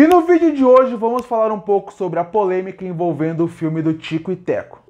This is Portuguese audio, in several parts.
E no vídeo de hoje vamos falar um pouco sobre a polêmica envolvendo o filme do Tico e Teco.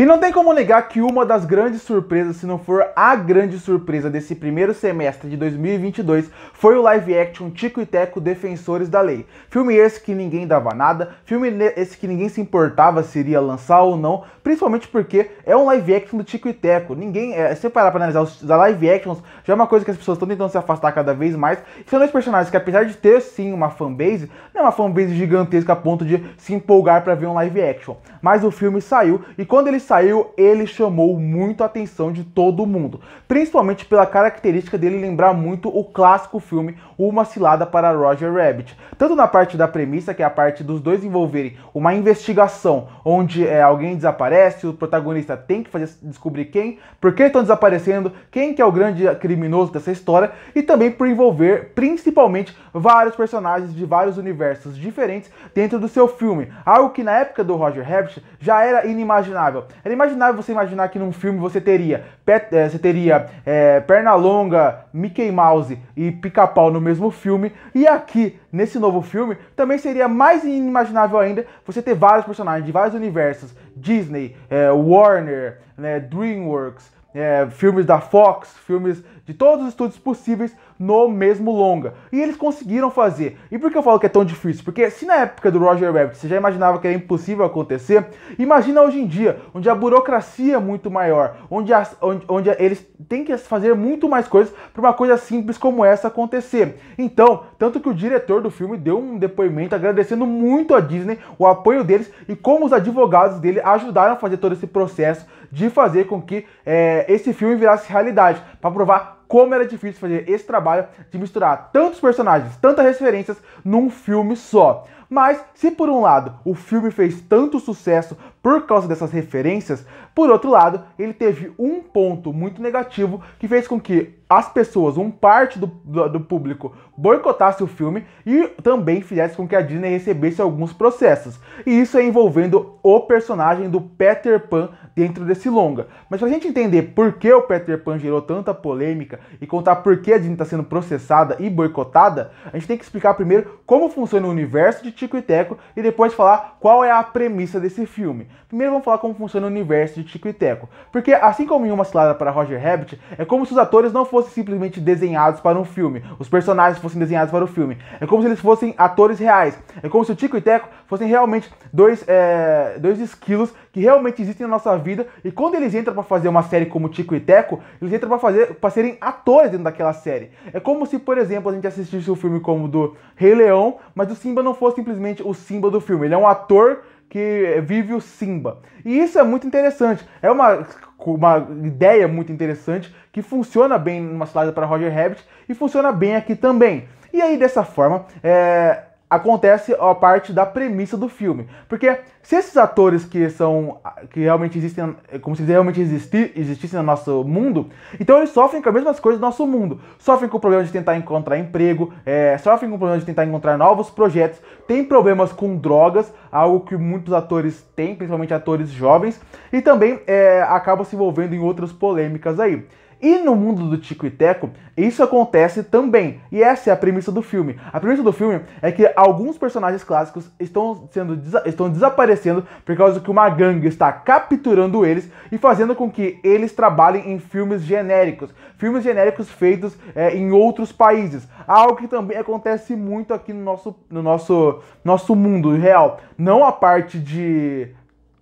E não tem como negar que uma das grandes surpresas, se não for a grande surpresa desse primeiro semestre de 2022, foi o live action Tico e Teco Defensores da Lei. Filme esse que ninguém dava nada, filme esse que ninguém se importava se iria lançar ou não, principalmente porque é um live action do Tico e Teco. Ninguém, é, se parar pra analisar os live actions, já é uma coisa que as pessoas estão tentando se afastar cada vez mais. E são dois personagens que, apesar de ter sim uma fanbase, não é uma fanbase gigantesca a ponto de se empolgar para ver um live action. Mas o filme saiu e quando ele saiu, ele chamou muito a atenção de todo mundo, principalmente pela característica dele lembrar muito o clássico filme Uma Cilada para Roger Rabbit, tanto na parte da premissa, que é a parte dos dois envolverem uma investigação onde é, alguém desaparece, o protagonista tem que fazer descobrir quem, por que estão desaparecendo, quem que é o grande criminoso dessa história, e também por envolver principalmente vários personagens de vários universos diferentes dentro do seu filme, algo que na época do Roger Rabbit já era inimaginável. Era imaginável você imaginar que num filme você teria, pet, é, você teria é, eh, Pernalonga, Mickey Mouse e Pica-Pau no mesmo filme. E aqui, nesse novo filme, também seria mais inimaginável ainda você ter vários personagens de vários universos. Disney, é, Warner, né, DreamWorks, é, filmes da Fox, filmes de todos os estúdios possíveis no mesmo longa. E eles conseguiram fazer. E por que eu falo que é tão difícil? Porque se na época do Roger Rabbit você já imaginava que era impossível acontecer, imagina hoje em dia, onde a burocracia é muito maior, onde, as, onde, onde eles têm que fazer muito mais coisas para uma coisa simples como essa acontecer. Então, tanto que o diretor do filme deu um depoimento agradecendo muito a Disney, o apoio deles e como os advogados dele ajudaram a fazer todo esse processo de fazer com que é, esse filme virasse realidade, para provar como era difícil fazer esse trabalho de misturar tantos personagens, tantas referências num filme só. Mas, se por um lado o filme fez tanto sucesso por causa dessas referências, por outro lado, ele teve um ponto muito negativo que fez com que as pessoas, um parte do, do, do público, boicotasse o filme e também fizesse com que a Disney recebesse alguns processos. E isso é envolvendo o personagem do Peter Pan dentro desse longa. Mas pra gente entender por que o Peter Pan gerou tanta polêmica, e contar por que a Disney está sendo processada e boicotada, a gente tem que explicar primeiro como funciona o universo de Tico e Teco e depois falar qual é a premissa desse filme. Primeiro vamos falar como funciona o universo de Tico e Teco, porque assim como em Uma Cilada para Roger Rabbit, é como se os atores não fossem simplesmente desenhados para um filme, os personagens fossem desenhados para o filme, é como se eles fossem atores reais, é como se o Tico e Teco fossem realmente dois, é, dois esquilos que realmente existem na nossa vida e quando eles entram para fazer uma série como Tico e Teco, eles entram para fazer para serem atores dentro daquela série. É como se, por exemplo, a gente assistisse um filme como do Rei Leão, mas o Simba não fosse simplesmente o Simba do filme. Ele é um ator que vive o Simba. E isso é muito interessante. É uma, uma ideia muito interessante que funciona bem numa cidade para Roger Rabbit e funciona bem aqui também. E aí, dessa forma, é, acontece a parte da premissa do filme. Porque se esses atores que são. que realmente existem. como se realmente existissem no nosso mundo, então eles sofrem com as mesmas coisas do nosso mundo. Sofrem com o problema de tentar encontrar emprego, é, sofrem com o problema de tentar encontrar novos projetos, têm problemas com drogas, algo que muitos atores têm, principalmente atores jovens, e também é, acabam se envolvendo em outras polêmicas aí. E no mundo do Tico e Teco, isso acontece também. E essa é a premissa do filme. A premissa do filme é que alguns personagens clássicos estão sendo estão desaparecendo por causa que uma gangue está capturando eles e fazendo com que eles trabalhem em filmes genéricos, filmes genéricos feitos é, em outros países. Algo que também acontece muito aqui no nosso no nosso nosso mundo real. Não a parte de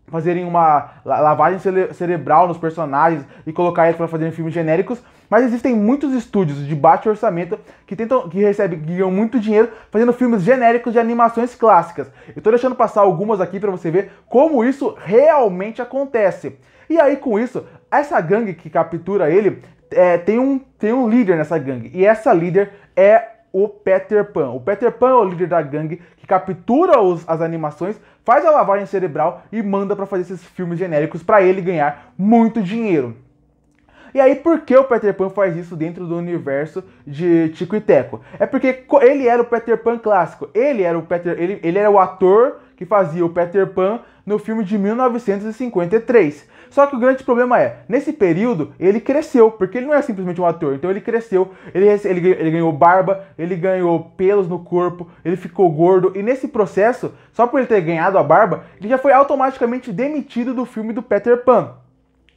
fazerem uma lavagem cere cerebral nos personagens e colocar eles para fazerem filmes genéricos, mas existem muitos estúdios de baixo orçamento que tentam que recebem que ganham muito dinheiro fazendo filmes genéricos de animações clássicas. Eu tô deixando passar algumas aqui para você ver como isso realmente acontece. E aí com isso, essa gangue que captura ele é, tem, um, tem um líder nessa gangue. E essa líder é o Peter Pan. O Peter Pan é o líder da gangue que captura os, as animações, faz a lavagem cerebral e manda para fazer esses filmes genéricos para ele ganhar muito dinheiro. E aí, por que o Peter Pan faz isso dentro do universo de Tico e Teco? É porque ele era o Peter Pan clássico. Ele era o Peter, ele, ele era o ator que fazia o Peter Pan no filme de 1953. Só que o grande problema é, nesse período, ele cresceu, porque ele não é simplesmente um ator. Então ele cresceu, ele, ele, ele, ganhou barba, ele ganhou pelos no corpo, ele ficou gordo. E nesse processo, só por ele ter ganhado a barba, ele já foi automaticamente demitido do filme do Peter Pan.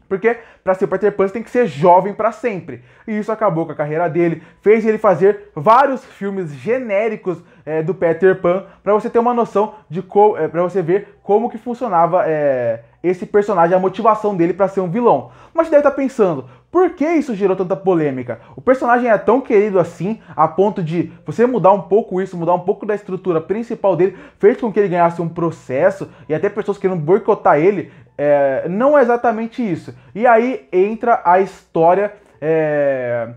Porque para ser o Peter Pan você tem que ser jovem para sempre. E isso acabou com a carreira dele, fez ele fazer vários filmes genéricos é, do Peter Pan para você ter uma noção de como, é, para você ver como que funcionava é, esse personagem, é a motivação dele para ser um vilão. Mas você deve estar tá pensando, por que isso gerou tanta polêmica? O personagem é tão querido assim, a ponto de você mudar um pouco isso, mudar um pouco da estrutura principal dele, fez com que ele ganhasse um processo e até pessoas querendo boicotar ele. É, não é exatamente isso. E aí entra a história. É,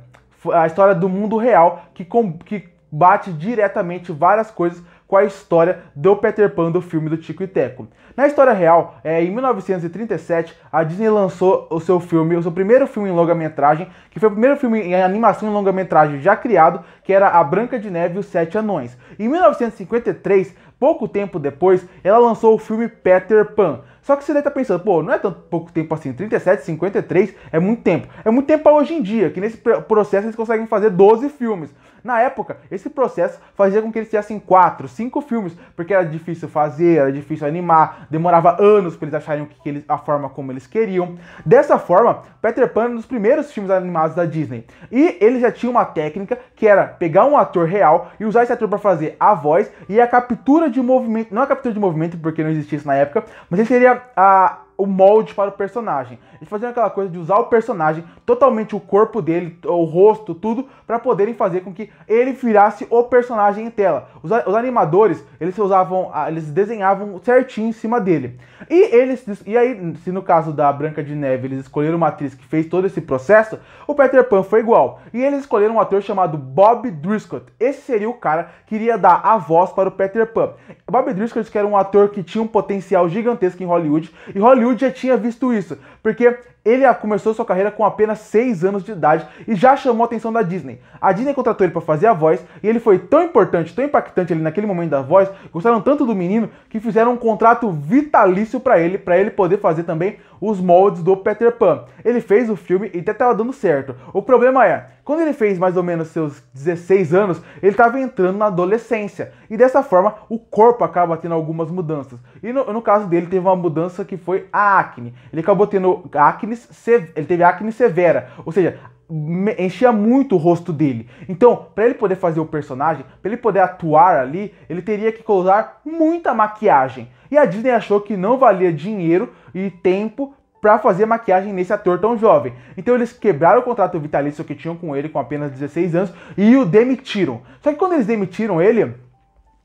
a história do mundo real que, com, que bate diretamente várias coisas com a história do Peter Pan do filme do Tico e Teco. Na história real, é, em 1937, a Disney lançou o seu filme, o seu primeiro filme em longa-metragem, que foi o primeiro filme em animação em longa-metragem já criado, que era A Branca de Neve e os Sete Anões. Em 1953, pouco tempo depois, ela lançou o filme Peter Pan. Só que você deve estar tá pensando, pô, não é tão pouco tempo assim, 37, 53 é muito tempo. É muito tempo hoje em dia, que nesse processo eles conseguem fazer 12 filmes. Na época, esse processo fazia com que eles tivessem quatro, cinco filmes, porque era difícil fazer, era difícil animar, demorava anos para eles acharem que eles, a forma como eles queriam. Dessa forma, Peter Pan é um dos primeiros filmes animados da Disney. E ele já tinha uma técnica que era pegar um ator real e usar esse ator para fazer a voz e a captura de movimento, não a captura de movimento porque não existia isso na época, mas ele seria a o molde para o personagem. Eles faziam aquela coisa de usar o personagem, totalmente o corpo dele, o rosto, tudo, para poderem fazer com que ele virasse o personagem em tela. Os, os, animadores, eles usavam, eles desenhavam certinho em cima dele. E eles, e aí, se no caso da Branca de Neve eles escolheram uma atriz que fez todo esse processo, o Peter Pan foi igual. E eles escolheram um ator chamado Bob Driscoll. Esse seria o cara que iria dar a voz para o Peter Pan. Bob Driscott que era um ator que tinha um potencial gigantesco em Hollywood, e Hollywood eu já tinha visto isso. Porque ele começou sua carreira com apenas 6 anos de idade e já chamou a atenção da Disney. A Disney contratou ele para fazer a voz e ele foi tão importante, tão impactante ali naquele momento da voz, gostaram tanto do menino que fizeram um contrato vitalício para ele, para ele poder fazer também os moldes do Peter Pan. Ele fez o filme e até estava dando certo. O problema é, quando ele fez mais ou menos seus 16 anos, ele estava entrando na adolescência. E dessa forma, o corpo acaba tendo algumas mudanças. E no, no caso dele, teve uma mudança que foi a acne. Ele acabou tendo acne acne, ele teve acne severa, ou seja, enchia muito o rosto dele. Então, para ele poder fazer o personagem, para ele poder atuar ali, ele teria que usar muita maquiagem. E a Disney achou que não valia dinheiro e tempo para fazer maquiagem nesse ator tão jovem. Então eles quebraram o contrato vitalício que tinham com ele com apenas 16 anos e o demitiram. Só que quando eles demitiram ele,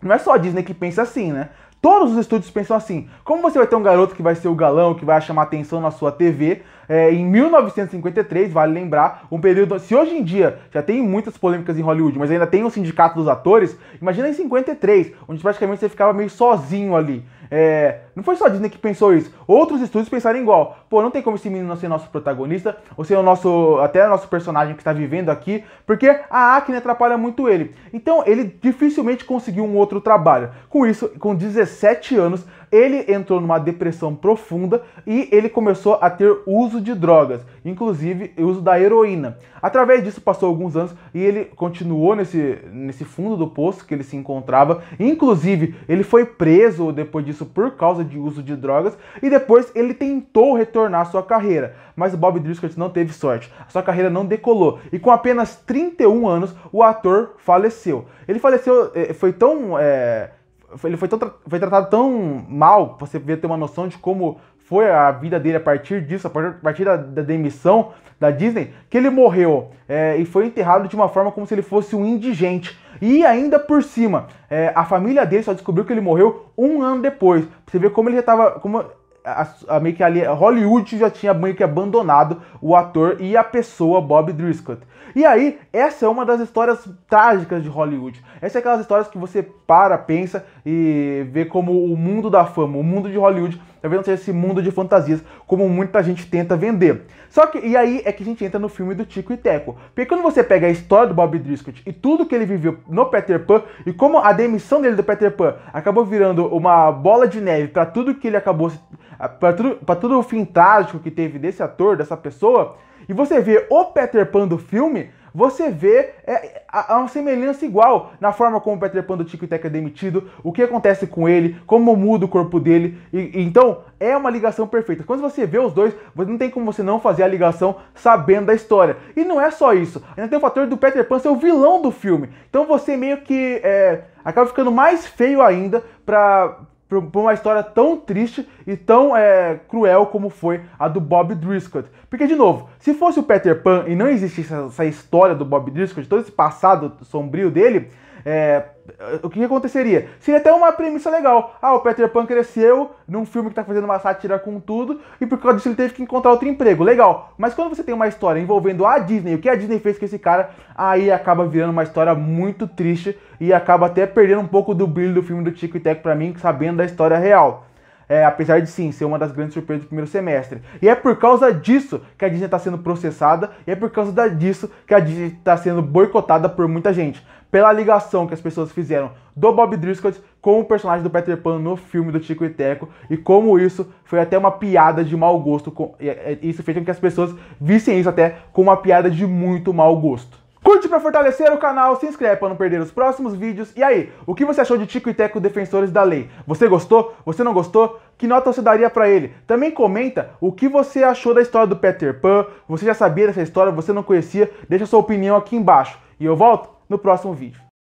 não é só a Disney que pensa assim, né? Todos os estúdios pensam assim: como você vai ter um garoto que vai ser o galão, que vai chamar atenção na sua TV, é, em 1953, vale lembrar, um período. Se hoje em dia já tem muitas polêmicas em Hollywood, mas ainda tem o sindicato dos atores, imagina em 53, onde praticamente você ficava meio sozinho ali. É, não foi só a Disney que pensou isso. Outros estúdios pensaram igual. Pô, não tem como esse menino ser nosso protagonista, ou ser o nosso. até o nosso personagem que está vivendo aqui, porque a acne atrapalha muito ele. Então ele dificilmente conseguiu um outro trabalho. Com isso, com 17 anos, ele entrou numa depressão profunda e ele começou a ter uso de drogas, inclusive uso da heroína. Através disso passou alguns anos e ele continuou nesse, nesse fundo do poço que ele se encontrava. Inclusive, ele foi preso depois disso por causa de uso de drogas e depois ele tentou retornar à sua carreira, mas o Bob Driscoll não teve sorte. A sua carreira não decolou e com apenas 31 anos o ator faleceu. Ele faleceu, eh, foi tão é, ele foi, tão, foi tratado tão mal, você vê ter uma noção de como foi a vida dele a partir disso, a partir da, da demissão da Disney, que ele morreu é, e foi enterrado de uma forma como se ele fosse um indigente. E ainda por cima, é, a família dele só descobriu que ele morreu um ano depois. Você vê como ele já estava a, a, meio que ali, Hollywood já tinha meio que abandonado o ator e a pessoa Bob Driscoll. E aí, essa é uma das histórias trágicas de Hollywood. Essa é aquelas histórias que você para, pensa e vê como o mundo da fama, o mundo de Hollywood talvez não seja esse mundo de fantasias como muita gente tenta vender. Só que, e aí é que a gente entra no filme do Tico e Teco. Porque quando você pega a história do Bob Driscoll e tudo que ele viveu no Peter Pan, e como a demissão dele do Peter Pan acabou virando uma bola de neve para tudo que ele acabou. para tudo, pra tudo o fim trágico que teve desse ator, dessa pessoa, e você vê o Peter Pan do filme, você vê é, a, uma semelhança igual na forma como o Peter Pan do Tico e Teca é demitido, o que acontece com ele, como muda o corpo dele. E, e, então, é uma ligação perfeita. Quando você vê os dois, não tem como você não fazer a ligação sabendo da história. E não é só isso. Ainda tem o fator do Peter Pan ser o vilão do filme. Então você meio que é, acaba ficando mais feio ainda pra, por uma história tão triste e tão é, cruel como foi a do Bob Driscoll. Porque, de novo, se fosse o Peter Pan e não existisse essa, história do Bob Driscott, todo esse passado sombrio dele, é, o que aconteceria? Seria até uma premissa legal. Ah, o Peter Pan cresceu num filme que está fazendo uma sátira com tudo, e por causa disso ele teve que encontrar outro emprego. Legal. Mas quando você tem uma história envolvendo a Disney, o que a Disney fez com esse cara, aí acaba virando uma história muito triste e acaba até perdendo um pouco do brilho do filme do Tico e Teco pra mim, sabendo da história real é, apesar de sim ser uma das grandes surpresas do primeiro semestre. E é por causa disso que a Disney está sendo processada e é por causa disso que a Disney está sendo boicotada por muita gente. Pela ligação que as pessoas fizeram do Bob Driscoll com o personagem do Peter Pan no filme do Tico e Teco e como isso foi até uma piada de mau gosto. Com, e, e, isso fez com que as pessoas vissem isso até como uma piada de muito mau gosto. Curte para fortalecer o canal, se inscreve para não perder os próximos vídeos. E aí, o que você achou de Tico e Teco Defensores da Lei? Você gostou? Você não gostou? Que nota você daria para ele? Também comenta o que você achou da história do Peter Pan. Você já sabia dessa história? Você não conhecia? Deixa sua opinião aqui embaixo. E eu volto no próximo vídeo.